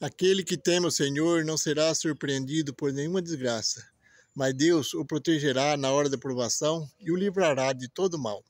Aquele que teme o Senhor não será surpreendido por nenhuma desgraça, mas Deus o protegerá na hora da provação e o livrará de todo mal.